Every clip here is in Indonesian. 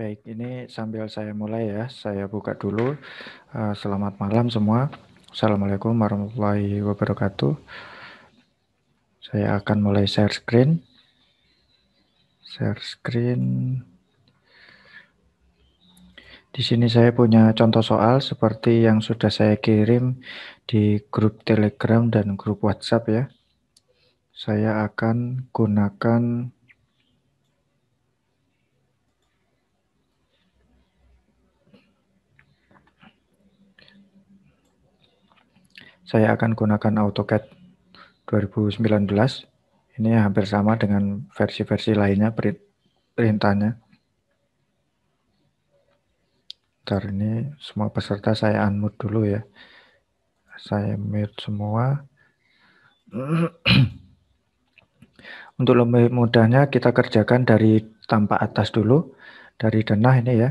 Baik, ini sambil saya mulai ya, saya buka dulu. Uh, selamat malam semua. Assalamualaikum warahmatullahi wabarakatuh. Saya akan mulai share screen. Share screen. Di sini saya punya contoh soal seperti yang sudah saya kirim di grup Telegram dan grup WhatsApp ya. Saya akan gunakan saya akan gunakan AutoCAD 2019. Ini hampir sama dengan versi-versi lainnya perintahnya. Bentar, ini semua peserta saya unmute dulu ya. Saya mute semua. Untuk lebih mudahnya kita kerjakan dari tampak atas dulu, dari denah ini ya.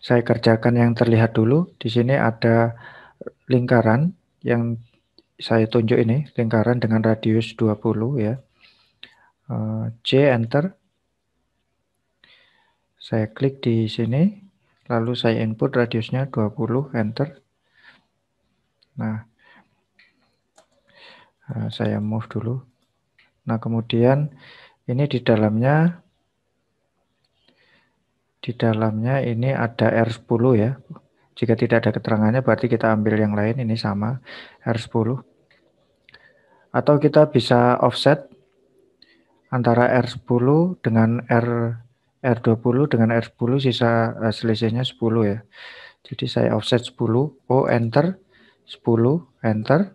Saya kerjakan yang terlihat dulu. Di sini ada lingkaran yang saya tunjuk ini lingkaran dengan radius 20 ya. Eh, C enter. Saya klik di sini, lalu saya input radiusnya 20 enter. Nah, eh, saya move dulu. Nah, kemudian ini di dalamnya di dalamnya ini ada R10 ya. Jika tidak ada keterangannya berarti kita ambil yang lain ini sama R10. Atau kita bisa offset antara R10 dengan R R20 dengan R10 sisa eh, selisihnya 10 ya. Jadi saya offset 10, O enter 10, enter.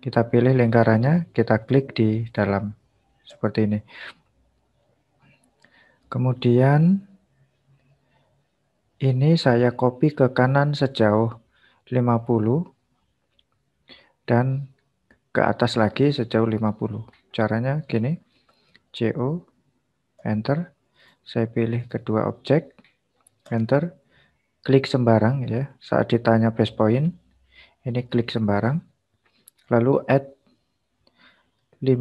Kita pilih lingkarannya, kita klik di dalam seperti ini. Kemudian ini saya copy ke kanan sejauh 50 dan ke atas lagi sejauh 50. Caranya gini, CO, Enter, saya pilih kedua objek, Enter, klik sembarang ya, saat ditanya base point, ini klik sembarang, lalu add 50,0,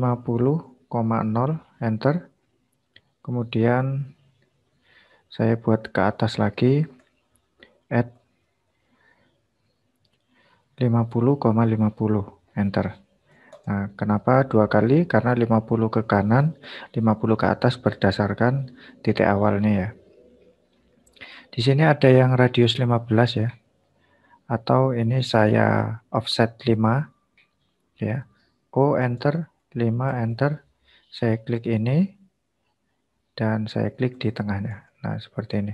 Enter, kemudian saya buat ke atas lagi, at 50,50 enter nah, kenapa dua kali karena 50 ke kanan 50 ke atas berdasarkan titik awalnya ya di sini ada yang radius 15 ya atau ini saya offset 5 ya O enter 5 enter saya klik ini dan saya klik di tengahnya nah seperti ini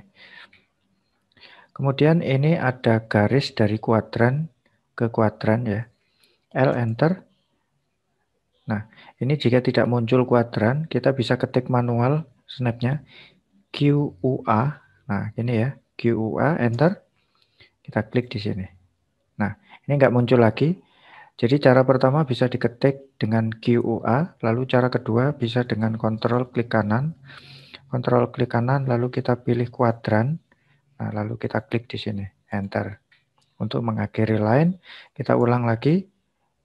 Kemudian ini ada garis dari kuadran ke kuadran ya. L enter. Nah, ini jika tidak muncul kuadran, kita bisa ketik manual snapnya QUA. Nah, ini ya, QUA enter. Kita klik di sini. Nah, ini nggak muncul lagi. Jadi cara pertama bisa diketik dengan QUA, lalu cara kedua bisa dengan kontrol klik kanan. Kontrol klik kanan lalu kita pilih kuadran. Nah, lalu kita klik di sini, enter. Untuk mengakhiri line, kita ulang lagi.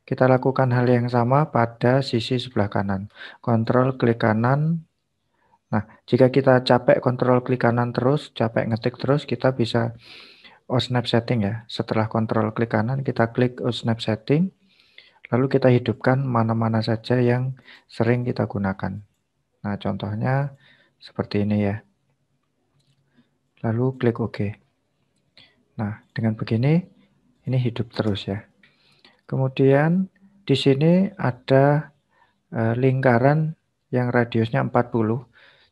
Kita lakukan hal yang sama pada sisi sebelah kanan. Kontrol klik kanan. Nah, jika kita capek kontrol klik kanan terus, capek ngetik terus, kita bisa oh snap setting ya. Setelah kontrol klik kanan, kita klik oh snap setting. Lalu kita hidupkan mana-mana saja yang sering kita gunakan. Nah, contohnya seperti ini ya lalu klik OK. Nah, dengan begini ini hidup terus ya. Kemudian di sini ada eh, lingkaran yang radiusnya 40.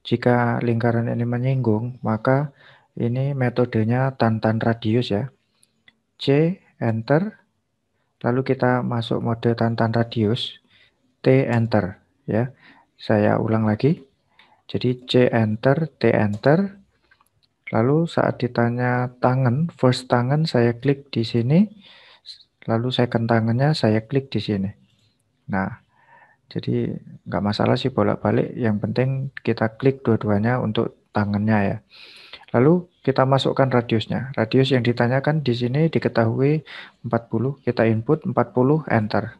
Jika lingkaran ini menyinggung, maka ini metodenya tantan radius ya. C enter lalu kita masuk mode tantan radius T enter ya. Saya ulang lagi. Jadi C enter, T enter, Lalu saat ditanya tangan, first tangan saya klik di sini, lalu second tangannya saya klik di sini. Nah, jadi nggak masalah sih bolak-balik, yang penting kita klik dua-duanya untuk tangannya ya. Lalu kita masukkan radiusnya. Radius yang ditanyakan di sini diketahui 40, kita input 40, enter.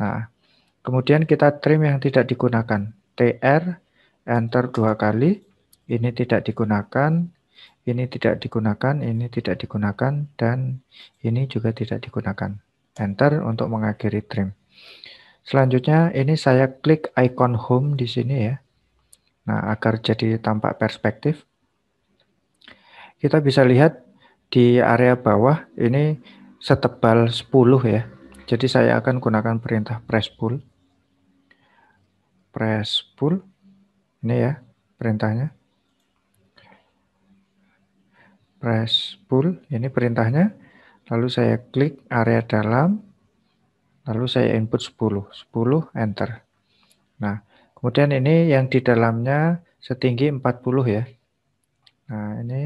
Nah, kemudian kita trim yang tidak digunakan. TR, enter dua kali, ini tidak digunakan, ini tidak digunakan, ini tidak digunakan, dan ini juga tidak digunakan. Enter untuk mengakhiri trim. Selanjutnya ini saya klik icon home di sini ya. Nah, agar jadi tampak perspektif. Kita bisa lihat di area bawah ini setebal 10 ya. Jadi saya akan gunakan perintah press pull. Press pull. Ini ya perintahnya press pull, ini perintahnya. Lalu saya klik area dalam, lalu saya input 10, 10 enter. Nah, kemudian ini yang di dalamnya setinggi 40 ya. Nah, ini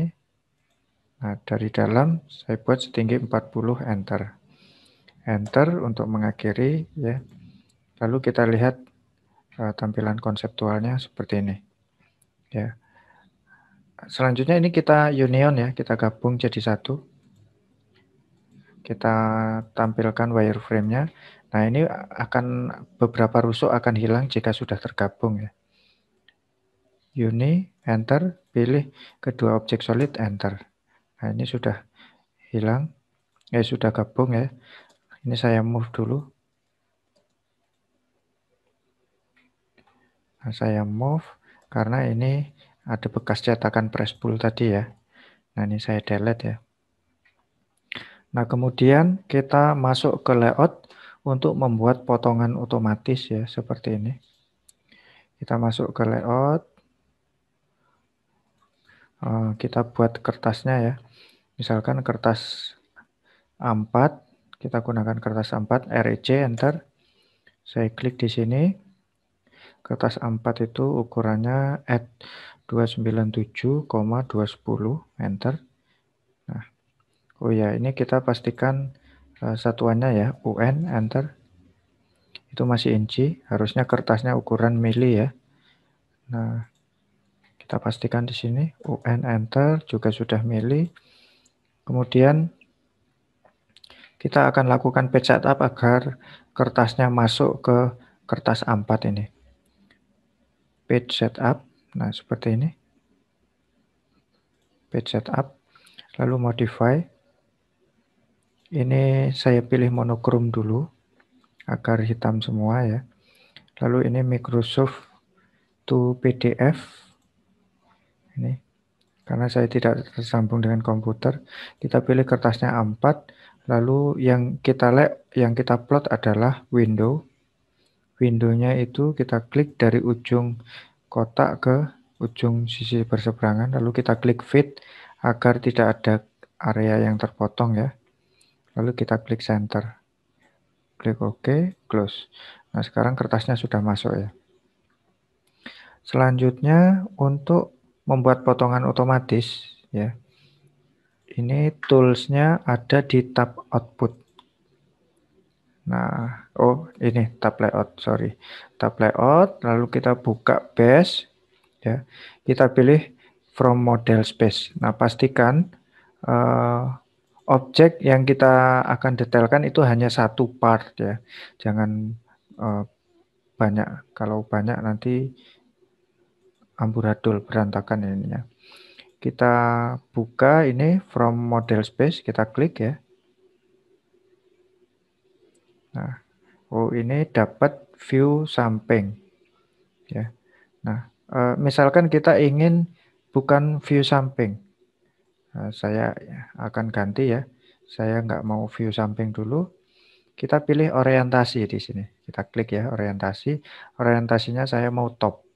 nah dari dalam saya buat setinggi 40 enter. Enter untuk mengakhiri ya. Lalu kita lihat uh, tampilan konseptualnya seperti ini. Ya selanjutnya ini kita union ya, kita gabung jadi satu. Kita tampilkan wireframe-nya. Nah, ini akan beberapa rusuk akan hilang jika sudah tergabung ya. Uni, enter, pilih kedua objek solid, enter. Nah, ini sudah hilang. ya sudah gabung ya. Ini saya move dulu. Nah, saya move karena ini ada bekas cetakan press pull tadi ya. Nah, ini saya delete ya. Nah, kemudian kita masuk ke layout untuk membuat potongan otomatis ya, seperti ini. Kita masuk ke layout. Eh, kita buat kertasnya ya. Misalkan kertas A4, kita gunakan kertas A4, REC, Enter. Saya klik di sini. Kertas A4 itu ukurannya at 297,210 enter. Nah, oh ya ini kita pastikan uh, satuannya ya UN enter. Itu masih inci, harusnya kertasnya ukuran mili ya. Nah, kita pastikan di sini UN enter juga sudah mili. Kemudian kita akan lakukan page setup agar kertasnya masuk ke kertas A4 ini. Page setup Nah, seperti ini. Page setup. Lalu modify. Ini saya pilih monokrom dulu agar hitam semua ya. Lalu ini Microsoft to PDF. Ini karena saya tidak tersambung dengan komputer, kita pilih kertasnya A4, lalu yang kita lek, yang kita plot adalah window. Windownya itu kita klik dari ujung kotak ke ujung sisi berseberangan lalu kita klik fit agar tidak ada area yang terpotong ya lalu kita klik center klik OK close nah sekarang kertasnya sudah masuk ya selanjutnya untuk membuat potongan otomatis ya ini toolsnya ada di tab output Nah, oh ini tab layout, sorry. Tab layout, lalu kita buka base, ya. Kita pilih from model space. Nah, pastikan uh, objek yang kita akan detailkan itu hanya satu part ya. Jangan uh, banyak. Kalau banyak nanti amburadul berantakan ininya. Kita buka ini from model space, kita klik ya. Nah, oh ini dapat view samping. Ya. Nah, eh, misalkan kita ingin bukan view samping. Nah, saya akan ganti ya. Saya nggak mau view samping dulu. Kita pilih orientasi di sini. Kita klik ya orientasi. Orientasinya saya mau top.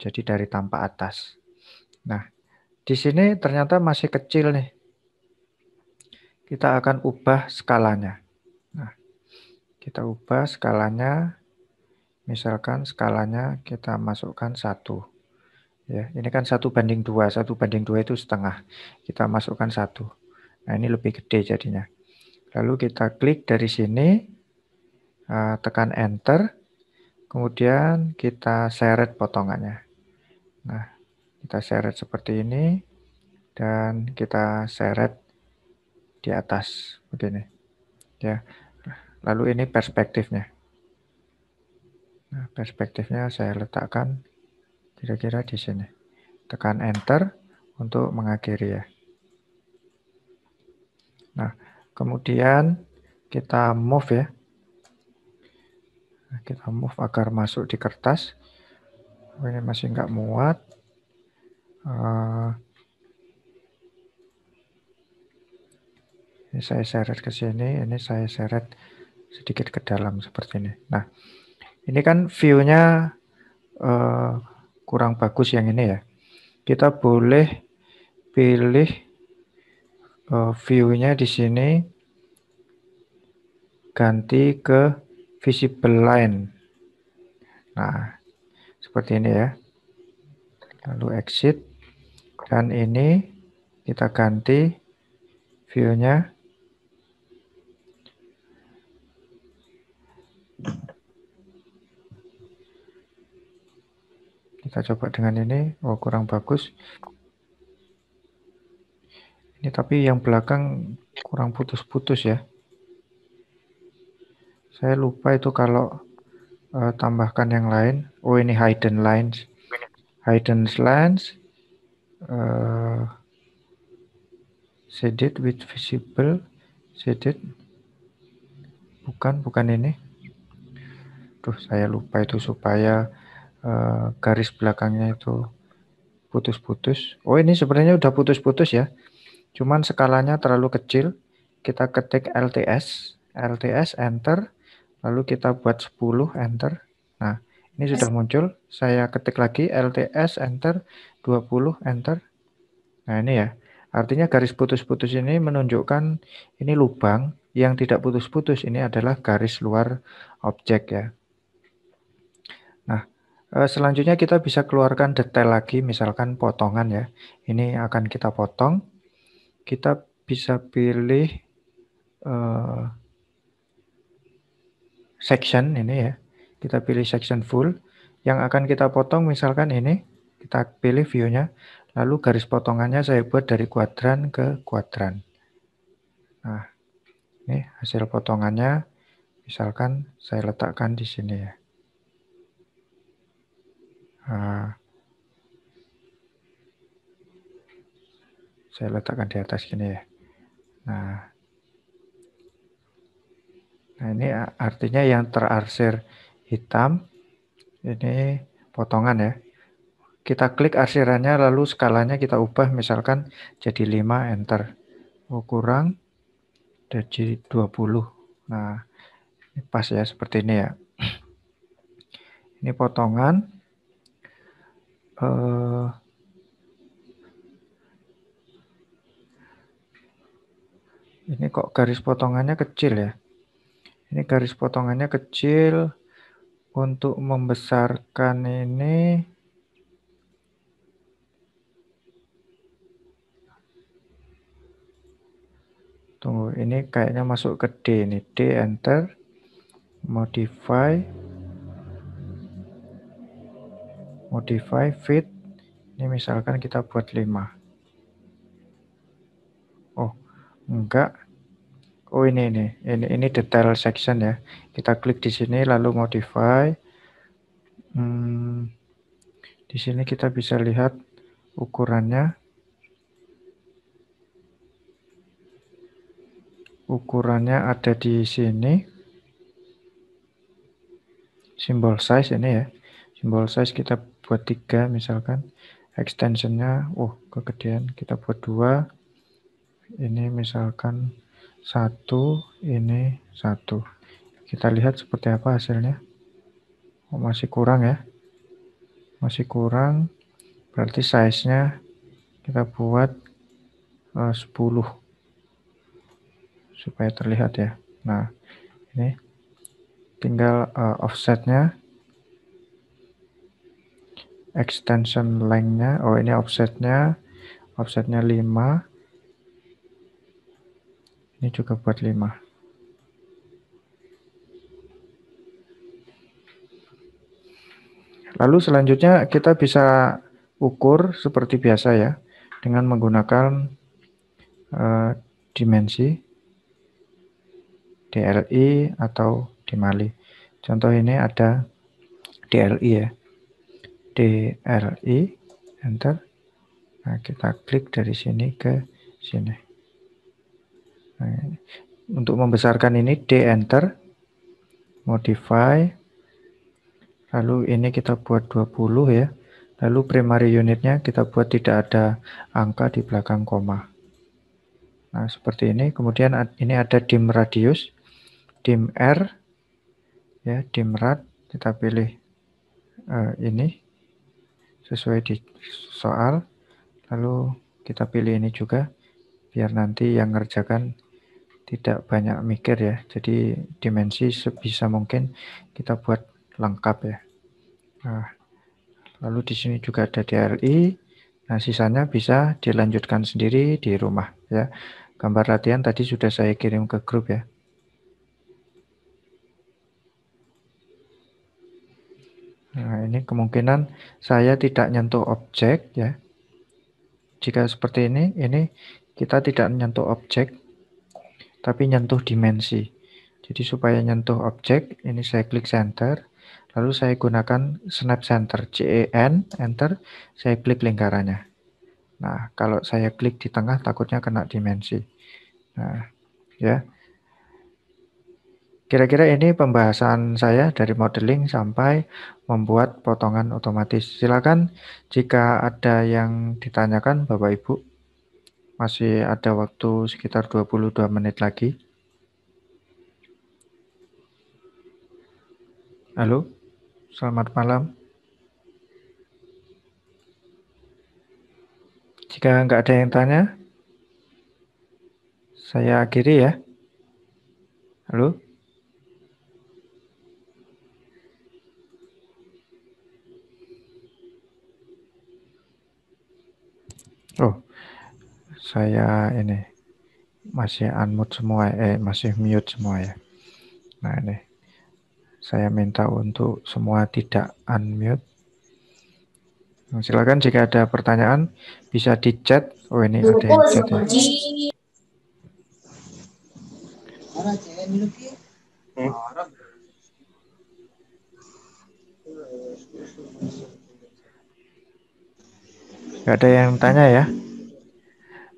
Jadi dari tampak atas. Nah, di sini ternyata masih kecil nih. Kita akan ubah skalanya. Kita ubah skalanya. Misalkan skalanya kita masukkan satu. Ya, ini kan satu banding dua, satu banding dua itu setengah. Kita masukkan satu. Nah ini lebih gede jadinya. Lalu kita klik dari sini, eh, tekan enter, kemudian kita seret potongannya. Nah, kita seret seperti ini dan kita seret di atas begini. Ya. Lalu ini perspektifnya. Nah, perspektifnya saya letakkan kira-kira di sini. Tekan Enter untuk mengakhiri ya. Nah, kemudian kita move ya. Nah, kita move agar masuk di kertas. Oh, ini masih nggak muat. Eh, ini saya seret ke sini, ini saya seret sedikit ke dalam seperti ini. Nah, ini kan view-nya uh, kurang bagus yang ini ya. Kita boleh pilih uh, view-nya di sini ganti ke visible line. Nah, seperti ini ya. Lalu exit dan ini kita ganti view-nya Kita coba dengan ini. Oh, kurang bagus. Ini tapi yang belakang kurang putus-putus ya. Saya lupa itu kalau uh, tambahkan yang lain. Oh, ini hidden lines. Hidden lines. Uh, shaded with visible shaded bukan bukan ini tuh saya lupa itu supaya Eh, garis belakangnya itu putus-putus. Oh ini sebenarnya udah putus-putus ya. Cuman skalanya terlalu kecil. Kita ketik LTS, LTS enter, lalu kita buat 10 enter. Nah, ini sudah muncul. Saya ketik lagi LTS enter 20 enter. Nah, ini ya. Artinya garis putus-putus ini menunjukkan ini lubang yang tidak putus-putus ini adalah garis luar objek ya. Eh, selanjutnya kita bisa keluarkan detail lagi, misalkan potongan ya. Ini akan kita potong. Kita bisa pilih uh, section ini ya. Kita pilih section full. Yang akan kita potong misalkan ini. Kita pilih view-nya. Lalu garis potongannya saya buat dari kuadran ke kuadran. Nah, ini hasil potongannya. Misalkan saya letakkan di sini ya. Ah. saya letakkan di atas gini ya. Nah, nah ini artinya yang terarsir hitam ini potongan ya. Kita klik arsirannya lalu skalanya kita ubah misalkan jadi 5 enter. Oh, kurang jadi 20. Nah, ini pas ya seperti ini ya. Ini potongan uh, ini kok garis potongannya kecil ya ini garis potongannya kecil untuk membesarkan ini tunggu ini kayaknya masuk ke D ini D enter modify modify fit ini misalkan kita buat 5 oh enggak oh ini ini ini ini detail section ya kita klik di sini lalu modify hmm, di sini kita bisa lihat ukurannya ukurannya ada di sini simbol size ini ya simbol size kita buat tiga misalkan extensionnya oh kegedean kita buat dua ini misalkan satu ini satu kita lihat seperti apa hasilnya oh, masih kurang ya masih kurang berarti size-nya kita buat eh, uh, 10 supaya terlihat ya Nah ini tinggal uh, offsetnya extension length-nya, oh ini offset-nya, offset-nya 5. Ini juga buat 5. Lalu selanjutnya kita bisa ukur seperti biasa ya, dengan menggunakan uh, dimensi DLI atau DMALI. Contoh ini ada DLI ya dri enter nah, kita klik dari sini ke sini nah, untuk membesarkan ini D enter modify lalu ini kita buat 20 ya lalu primary unitnya kita buat tidak ada angka di belakang koma nah seperti ini kemudian ini ada dim radius dim R ya dim rad kita pilih uh, ini sesuai di soal. Lalu kita pilih ini juga biar nanti yang ngerjakan tidak banyak mikir ya. Jadi dimensi sebisa mungkin kita buat lengkap ya. Nah, lalu di sini juga ada DRI. Nah, sisanya bisa dilanjutkan sendiri di rumah ya. Gambar latihan tadi sudah saya kirim ke grup ya. Nah, ini kemungkinan saya tidak nyentuh objek ya. Jika seperti ini, ini kita tidak menyentuh objek, tapi nyentuh dimensi. Jadi supaya nyentuh objek, ini saya klik center, lalu saya gunakan snap center, CEN, enter, saya klik lingkarannya. Nah, kalau saya klik di tengah takutnya kena dimensi. Nah, ya. Kira-kira ini pembahasan saya dari modeling sampai membuat potongan otomatis. Silakan jika ada yang ditanyakan Bapak Ibu. Masih ada waktu sekitar 22 menit lagi. Halo, selamat malam. Jika nggak ada yang tanya, saya akhiri ya. Halo. Oh, saya ini masih unmute semua, eh masih mute semua ya. Nah ini, saya minta untuk semua tidak unmute. Nah, silakan jika ada pertanyaan bisa di chat. Oh ini ada yang chat ya. Hmm? Gak ada yang tanya ya?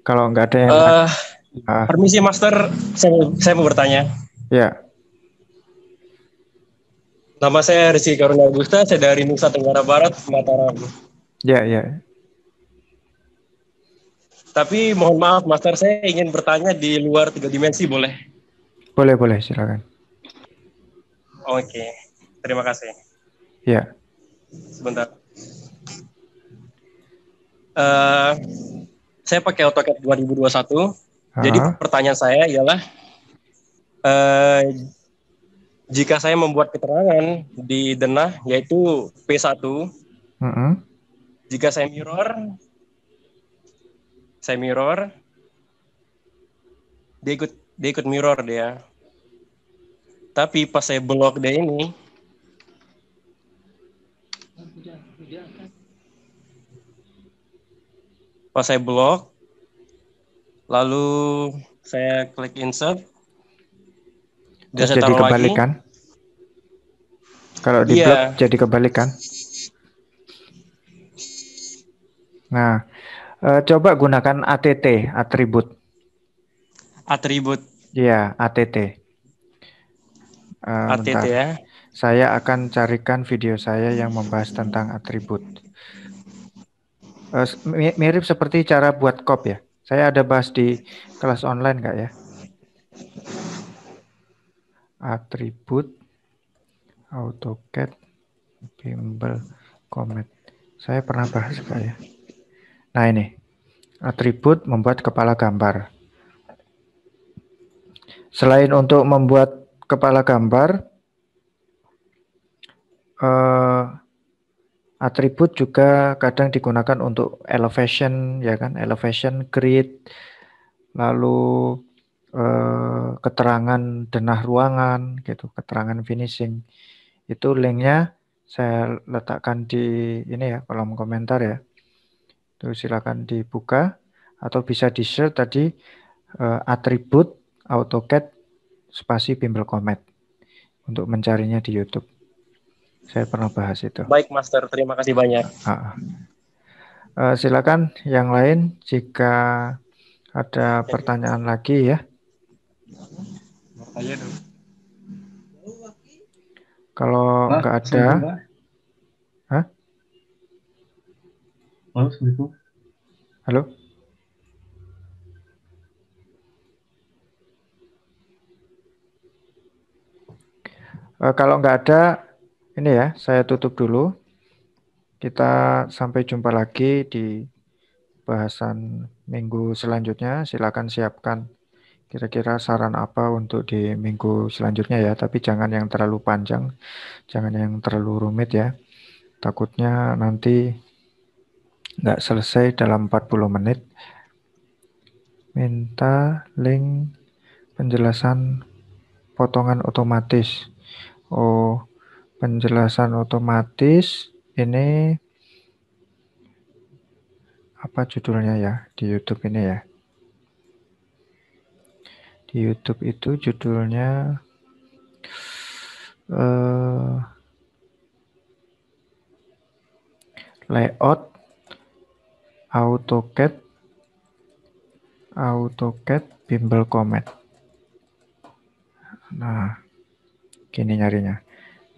Kalau nggak ada yang uh, tanya, uh, permisi Master, saya, saya mau bertanya. Ya. Nama saya Rizky Karunia Gusta, saya dari Nusa Tenggara Barat, Mataram. Ya, ya. Tapi mohon maaf Master, saya ingin bertanya di luar tiga dimensi boleh? Boleh, boleh, silakan. Oke, terima kasih. Ya. Sebentar uh, saya pakai AutoCAD 2021. Uh Jadi pertanyaan saya ialah uh, jika saya membuat keterangan di denah yaitu P1 uh -huh. jika saya mirror saya mirror dia ikut dia ikut mirror dia tapi pas saya blok dia ini pas saya blok lalu saya klik insert dan saya jadi kebalikan lagi. kalau di iya. blok yeah. jadi kebalikan nah e, coba gunakan ATT atribut atribut ya ATT e, eh, ATT bentar. ya saya akan carikan video saya yang membahas tentang atribut Eh, mirip seperti cara buat kop ya. Saya ada bahas di kelas online kak ya. Atribut, AutoCAD, Bimbel, Comet. Saya pernah bahas kak ya. Nah ini atribut membuat kepala gambar. Selain untuk membuat kepala gambar, uh, Atribut juga kadang digunakan untuk elevation, ya kan? Elevation, grid, lalu eh, keterangan denah ruangan, gitu, keterangan finishing. Itu linknya saya letakkan di ini ya kolom komentar ya. Itu silakan dibuka atau bisa di share tadi eh, atribut AutoCAD spasi bimbel komet untuk mencarinya di YouTube. Saya pernah bahas itu. Baik, Master. Terima kasih banyak. Uh, uh, silakan yang lain jika ada pertanyaan lagi ya. dong. Eh, kalau nggak ada, hah? Halo, Halo. kalau nggak ada, ini ya, saya tutup dulu. Kita sampai jumpa lagi di bahasan minggu selanjutnya. Silakan siapkan kira-kira saran apa untuk di minggu selanjutnya ya, tapi jangan yang terlalu panjang, jangan yang terlalu rumit ya. Takutnya nanti nggak selesai dalam 40 menit. Minta link penjelasan potongan otomatis. Oh, penjelasan otomatis ini apa judulnya ya di YouTube ini ya. Di YouTube itu judulnya uh, layout AutoCAD AutoCAD Bimbel Comet. Nah, gini nyarinya.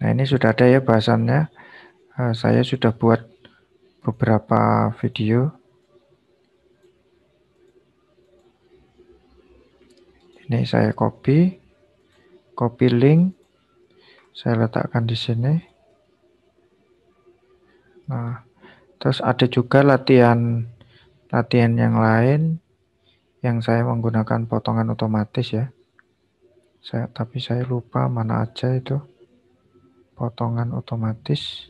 Nah ini sudah ada ya bahasannya. Eh, saya sudah buat beberapa video. Ini saya copy, copy link, saya letakkan di sini. Nah, terus ada juga latihan latihan yang lain yang saya menggunakan potongan otomatis ya. Saya tapi saya lupa mana aja itu potongan otomatis.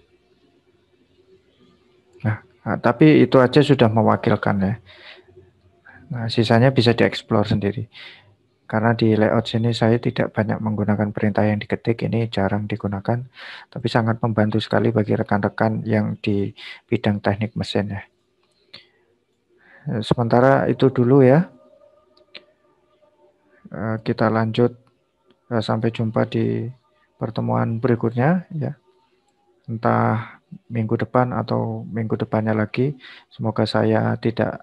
Nah, nah tapi itu aja sudah mewakilkan ya. Nah, sisanya bisa dieksplor sendiri. Karena di layout sini saya tidak banyak menggunakan perintah yang diketik, ini jarang digunakan, tapi sangat membantu sekali bagi rekan-rekan yang di bidang teknik mesin ya. Eh, sementara itu dulu ya. Eh, kita lanjut eh, sampai jumpa di pertemuan berikutnya ya. Entah minggu depan atau minggu depannya lagi. Semoga saya tidak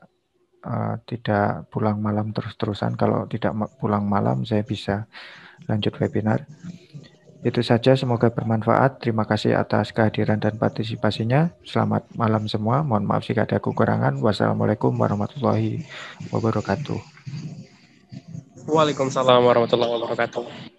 uh, tidak pulang malam terus-terusan. Kalau tidak pulang malam saya bisa lanjut webinar. Itu saja semoga bermanfaat. Terima kasih atas kehadiran dan partisipasinya. Selamat malam semua. Mohon maaf jika ada kekurangan. Wassalamualaikum warahmatullahi wabarakatuh. Waalaikumsalam warahmatullahi wabarakatuh.